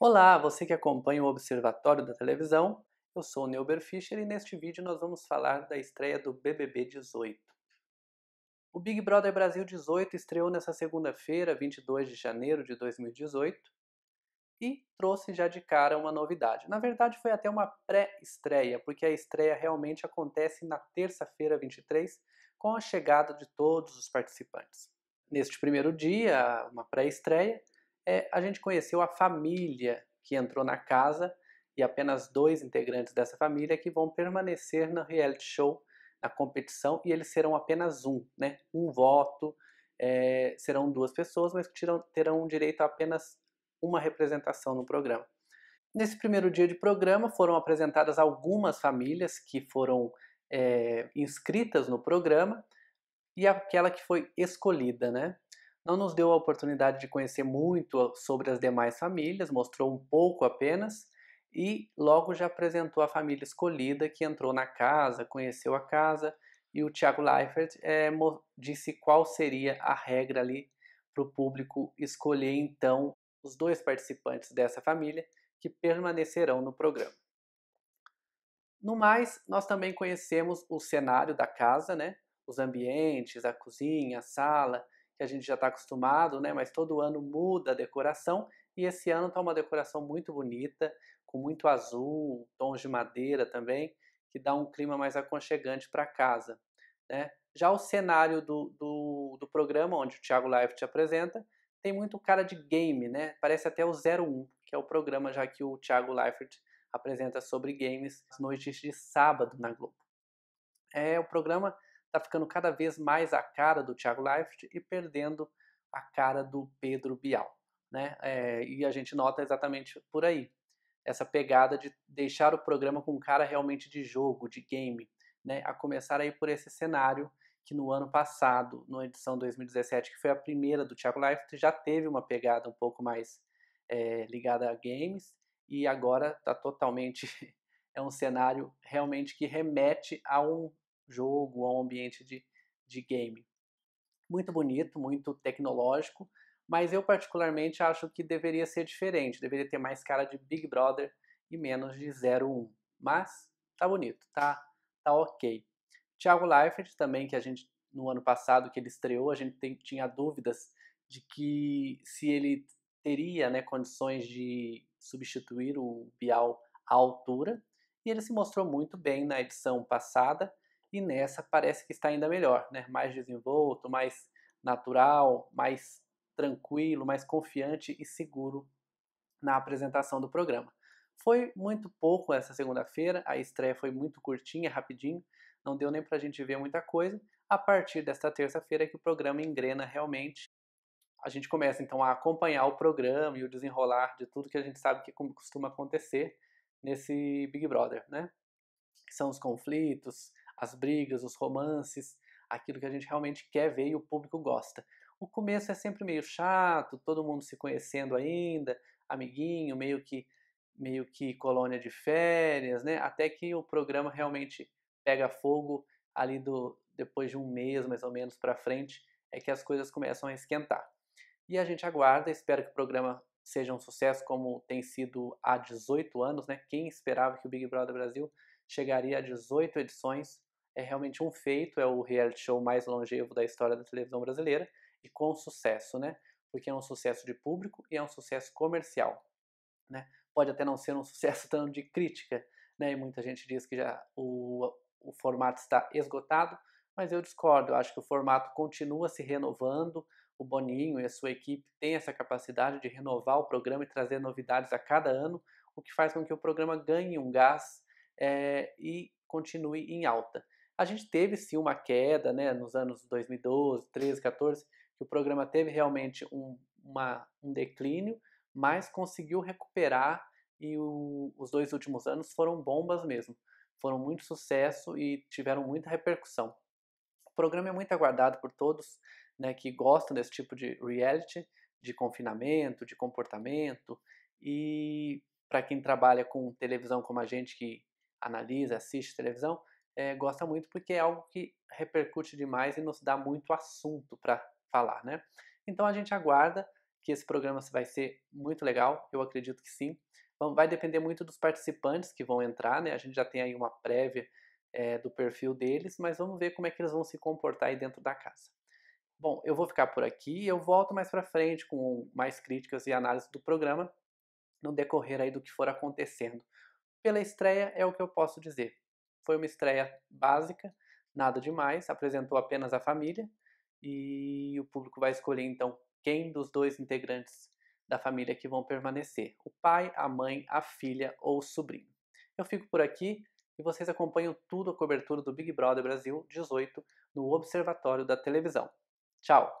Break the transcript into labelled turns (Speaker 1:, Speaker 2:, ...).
Speaker 1: Olá, você que acompanha o Observatório da Televisão, eu sou o Neuber Fischer e neste vídeo nós vamos falar da estreia do BBB 18. O Big Brother Brasil 18 estreou nessa segunda-feira, 22 de janeiro de 2018, e trouxe já de cara uma novidade. Na verdade, foi até uma pré-estreia, porque a estreia realmente acontece na terça-feira 23, com a chegada de todos os participantes. Neste primeiro dia, uma pré-estreia, é, a gente conheceu a família que entrou na casa e apenas dois integrantes dessa família que vão permanecer no reality show, na competição, e eles serão apenas um, né? Um voto, é, serão duas pessoas, mas que terão, terão direito a apenas uma representação no programa. Nesse primeiro dia de programa foram apresentadas algumas famílias que foram é, inscritas no programa e aquela que foi escolhida, né? Não nos deu a oportunidade de conhecer muito sobre as demais famílias, mostrou um pouco apenas e logo já apresentou a família escolhida que entrou na casa, conheceu a casa e o Tiago Leifert é, disse qual seria a regra ali para o público escolher então os dois participantes dessa família que permanecerão no programa. No mais, nós também conhecemos o cenário da casa, né? Os ambientes, a cozinha, a sala, que a gente já está acostumado, né? Mas todo ano muda a decoração e esse ano está uma decoração muito bonita, com muito azul, tons de madeira também, que dá um clima mais aconchegante para a casa, né? Já o cenário do, do, do programa, onde o Thiago Live te apresenta, tem muito cara de game, né? Parece até o 01, que é o programa já que o Thiago Leifert apresenta sobre games às noites de sábado na Globo. É, o programa está ficando cada vez mais a cara do Thiago Leifert e perdendo a cara do Pedro Bial. Né? É, e a gente nota exatamente por aí essa pegada de deixar o programa com cara realmente de jogo, de game, né? A começar aí por esse cenário que no ano passado, na edição 2017, que foi a primeira do Thiago Leifert, já teve uma pegada um pouco mais é, ligada a games, e agora está totalmente. é um cenário realmente que remete a um jogo, a um ambiente de, de game. Muito bonito, muito tecnológico, mas eu particularmente acho que deveria ser diferente, deveria ter mais cara de Big Brother e menos de 01. Mas tá bonito, tá, tá ok. Tiago Leifert também, que a gente, no ano passado, que ele estreou, a gente tem, tinha dúvidas de que se ele teria né, condições de substituir o Bial à altura, e ele se mostrou muito bem na edição passada, e nessa parece que está ainda melhor, né? mais desenvolto, mais natural, mais tranquilo, mais confiante e seguro na apresentação do programa. Foi muito pouco essa segunda-feira, a estreia foi muito curtinha, rapidinho, não deu nem para a gente ver muita coisa. A partir desta terça-feira que o programa engrena realmente, a gente começa então a acompanhar o programa e o desenrolar de tudo que a gente sabe que costuma acontecer nesse Big Brother, né? são os conflitos, as brigas, os romances, aquilo que a gente realmente quer ver e o público gosta. O começo é sempre meio chato, todo mundo se conhecendo ainda, amiguinho, meio que meio que colônia de férias, né? Até que o programa realmente pega fogo ali do depois de um mês mais ou menos para frente é que as coisas começam a esquentar. E a gente aguarda, espera que o programa seja um sucesso como tem sido há 18 anos, né? Quem esperava que o Big Brother Brasil chegaria a 18 edições? É realmente um feito, é o reality show mais longevo da história da televisão brasileira e com sucesso, né? Porque é um sucesso de público e é um sucesso comercial, né? Pode até não ser um sucesso tanto de crítica, né? E muita gente diz que já o o formato está esgotado, mas eu discordo. Eu acho que o formato continua se renovando. O Boninho e a sua equipe têm essa capacidade de renovar o programa e trazer novidades a cada ano, o que faz com que o programa ganhe um gás é, e continue em alta. A gente teve sim uma queda né, nos anos 2012, 13, 14, que o programa teve realmente um, uma, um declínio, mas conseguiu recuperar e o, os dois últimos anos foram bombas mesmo foram muito sucesso e tiveram muita repercussão. O programa é muito aguardado por todos né, que gostam desse tipo de reality, de confinamento, de comportamento, e para quem trabalha com televisão como a gente que analisa, assiste televisão, é, gosta muito porque é algo que repercute demais e nos dá muito assunto para falar, né? Então a gente aguarda que esse programa vai ser muito legal, eu acredito que sim. Então, vai depender muito dos participantes que vão entrar, né? A gente já tem aí uma prévia é, do perfil deles, mas vamos ver como é que eles vão se comportar aí dentro da casa. Bom, eu vou ficar por aqui eu volto mais para frente com mais críticas e análise do programa no decorrer aí do que for acontecendo. Pela estreia é o que eu posso dizer. Foi uma estreia básica, nada demais, apresentou apenas a família e o público vai escolher então quem dos dois integrantes da família que vão permanecer: o pai, a mãe, a filha ou o sobrinho. Eu fico por aqui e vocês acompanham tudo a cobertura do Big Brother Brasil 18 no Observatório da Televisão. Tchau!